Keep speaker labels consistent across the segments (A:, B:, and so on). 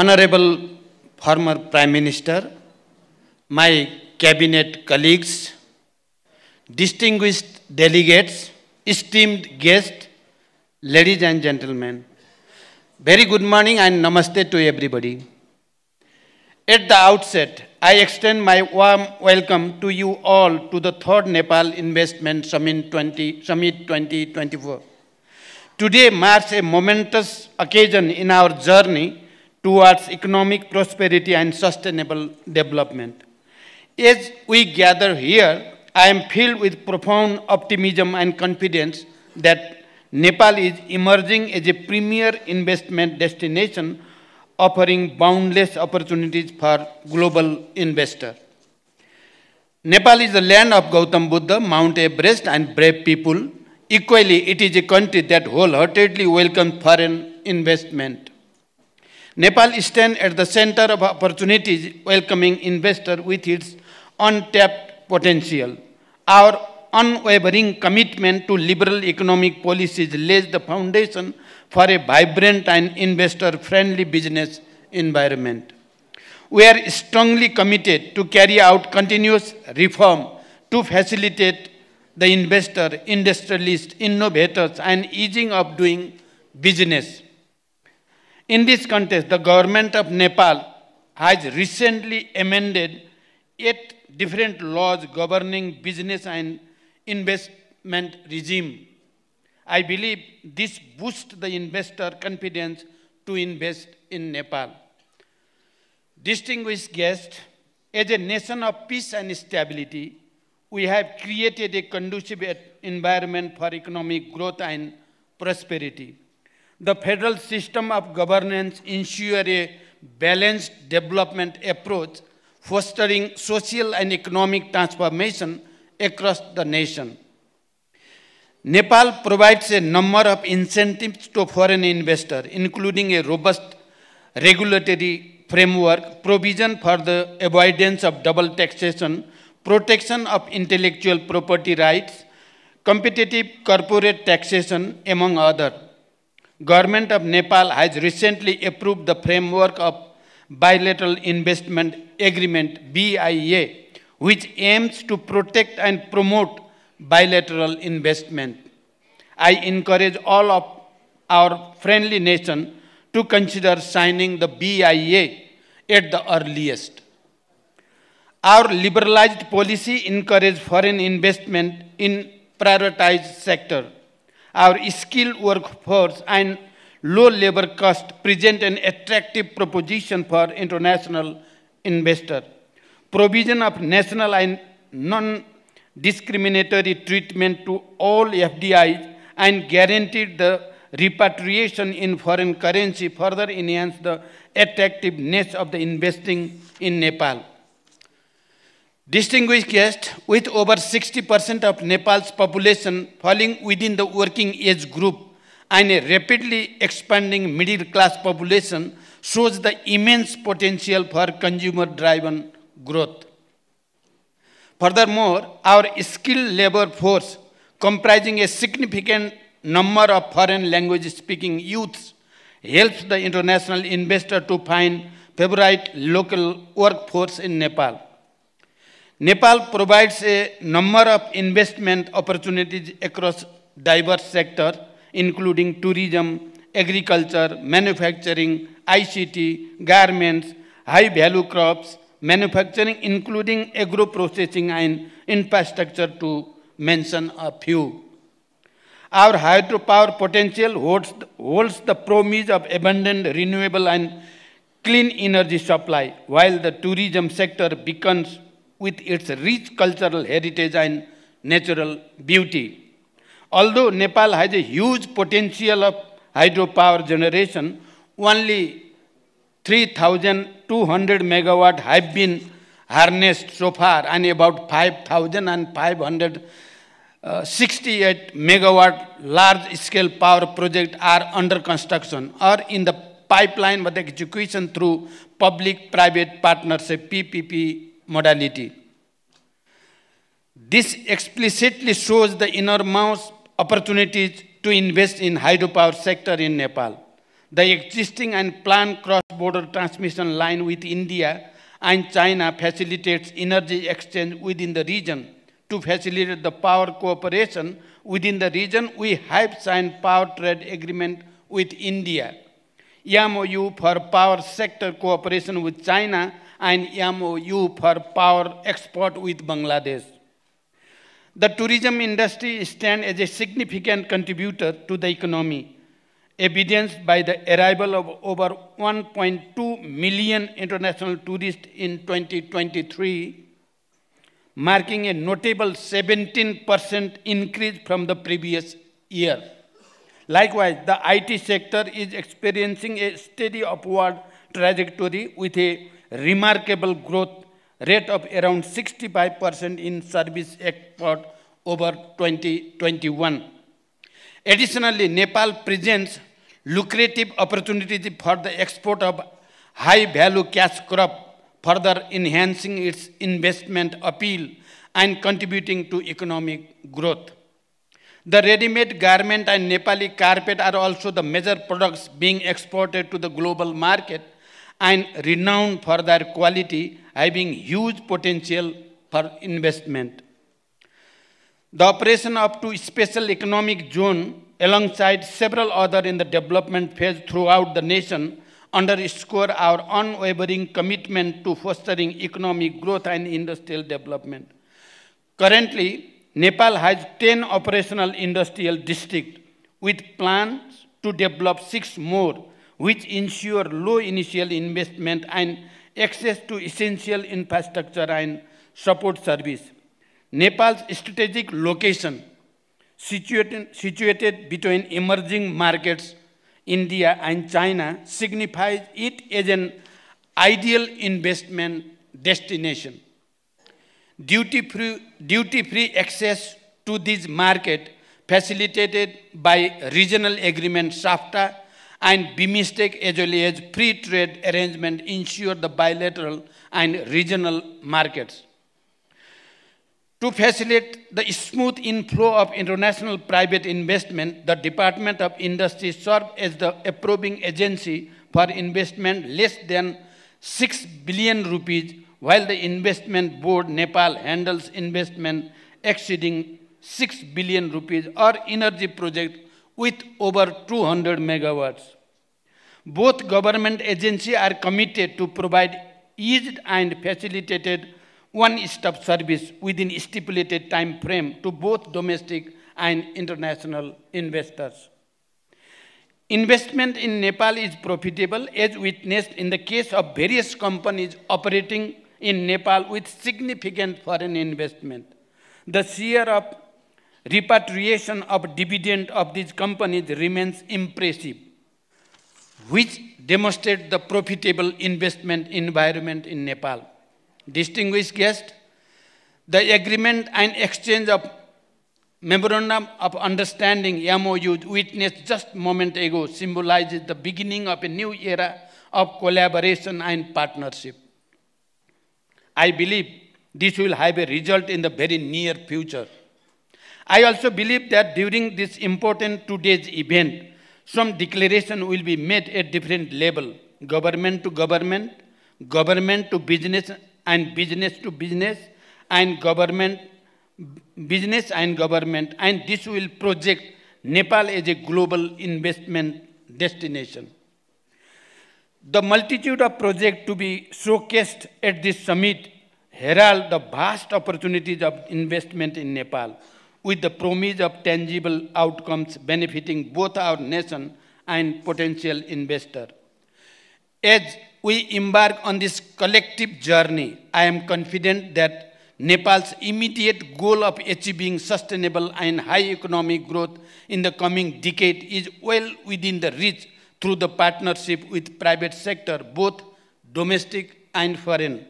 A: Honorable former Prime Minister, my cabinet colleagues, distinguished delegates, esteemed guests, ladies and gentlemen, very good morning and namaste to everybody. At the outset, I extend my warm welcome to you all to the third Nepal Investment Summit, 20, Summit 2024. Today marks a momentous occasion in our journey towards economic prosperity and sustainable development. As we gather here, I am filled with profound optimism and confidence that Nepal is emerging as a premier investment destination offering boundless opportunities for global investors. Nepal is the land of Gautam Buddha, Mount Everest and brave people. Equally, it is a country that wholeheartedly welcomes foreign investment. Nepal stands at the center of opportunities, welcoming investors with its untapped potential. Our unwavering commitment to liberal economic policies lays the foundation for a vibrant and investor-friendly business environment. We are strongly committed to carry out continuous reform to facilitate the investor, industrialist, innovators, and easing of doing business. In this context, the government of Nepal has recently amended eight different laws governing business and investment regime. I believe this boosts the investor confidence to invest in Nepal. Distinguished guests, as a nation of peace and stability, we have created a conducive environment for economic growth and prosperity the federal system of governance ensures a balanced development approach, fostering social and economic transformation across the nation. Nepal provides a number of incentives to foreign investors, including a robust regulatory framework, provision for the avoidance of double taxation, protection of intellectual property rights, competitive corporate taxation, among others. Government of Nepal has recently approved the framework of Bilateral Investment Agreement, BIA, which aims to protect and promote bilateral investment. I encourage all of our friendly nation to consider signing the BIA at the earliest. Our liberalized policy encourages foreign investment in prioritized sector our skilled workforce and low labor cost present an attractive proposition for international investor. Provision of national and non-discriminatory treatment to all FDIs and guaranteed the repatriation in foreign currency further enhance the attractiveness of the investing in Nepal. Distinguished guests, with over 60% of Nepal's population falling within the working age group and a rapidly expanding middle class population shows the immense potential for consumer-driven growth. Furthermore, our skilled labor force, comprising a significant number of foreign language-speaking youths, helps the international investor to find favorite local workforce in Nepal. Nepal provides a number of investment opportunities across diverse sectors, including tourism, agriculture, manufacturing, ICT, garments, high-value crops, manufacturing, including agro-processing and infrastructure, to mention a few. Our hydropower potential holds, holds the promise of abundant renewable and clean energy supply, while the tourism sector becomes with its rich cultural heritage and natural beauty. Although Nepal has a huge potential of hydropower generation, only 3,200 megawatt have been harnessed so far and about 5,568 uh, megawatt large-scale power projects are under construction or in the pipeline with execution through public-private partnership PPP modality. This explicitly shows the enormous opportunities to invest in hydropower sector in Nepal. The existing and planned cross-border transmission line with India and China facilitates energy exchange within the region. To facilitate the power cooperation within the region, we have signed power trade agreement with India. MOU for power sector cooperation with China an MOU for power export with Bangladesh. The tourism industry stands as a significant contributor to the economy, evidenced by the arrival of over 1.2 million international tourists in 2023, marking a notable 17% increase from the previous year. Likewise, the IT sector is experiencing a steady upward trajectory with a remarkable growth rate of around 65% in service export over 2021. Additionally, Nepal presents lucrative opportunities for the export of high-value cash crop, further enhancing its investment appeal and contributing to economic growth. The ready-made garment and Nepali carpet are also the major products being exported to the global market, and renowned for their quality, having huge potential for investment. The operation of two special economic zones, alongside several other in the development phase throughout the nation underscore our unwavering commitment to fostering economic growth and industrial development. Currently, Nepal has 10 operational industrial districts with plans to develop six more which ensure low initial investment and access to essential infrastructure and support service. Nepal's strategic location, situated, situated between emerging markets, India and China, signifies it as an ideal investment destination. Duty-free duty access to this market facilitated by regional agreement SAFTA and BMSTEC as well as free trade arrangement ensure the bilateral and regional markets. To facilitate the smooth inflow of international private investment, the Department of Industry served as the approving agency for investment less than 6 billion rupees, while the Investment Board Nepal handles investment exceeding 6 billion rupees or energy project with over 200 megawatts. Both government agencies are committed to provide eased and facilitated one-stop service within stipulated time frame to both domestic and international investors. Investment in Nepal is profitable as witnessed in the case of various companies operating in Nepal with significant foreign investment. The share of repatriation of dividend of these companies remains impressive, which demonstrates the profitable investment environment in Nepal. Distinguished guests, the agreement and exchange of Memorandum of Understanding MOU witnessed just a moment ago symbolizes the beginning of a new era of collaboration and partnership. I believe this will have a result in the very near future. I also believe that during this important two-days event, some declaration will be made at different level, government to government, government to business and business to business, and government, business and government, and this will project Nepal as a global investment destination. The multitude of projects to be showcased at this summit herald the vast opportunities of investment in Nepal with the promise of tangible outcomes benefiting both our nation and potential investor. As we embark on this collective journey, I am confident that Nepal's immediate goal of achieving sustainable and high economic growth in the coming decade is well within the reach through the partnership with private sector, both domestic and foreign.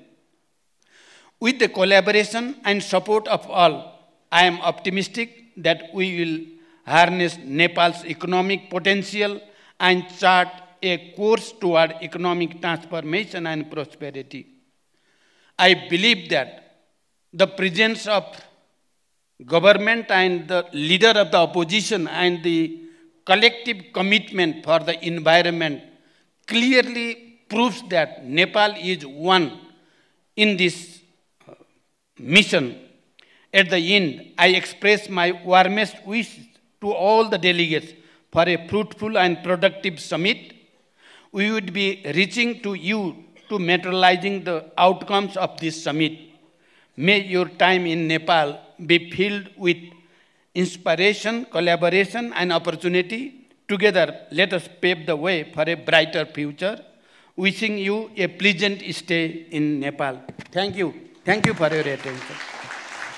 A: With the collaboration and support of all, I am optimistic that we will harness Nepal's economic potential and chart a course toward economic transformation and prosperity. I believe that the presence of government and the leader of the opposition and the collective commitment for the environment clearly proves that Nepal is one in this uh, mission at the end, I express my warmest wishes to all the delegates for a fruitful and productive summit. We would be reaching to you to materializing the outcomes of this summit. May your time in Nepal be filled with inspiration, collaboration, and opportunity. Together, let us pave the way for a brighter future. Wishing you a pleasant stay in Nepal. Thank you. Thank you for your attention.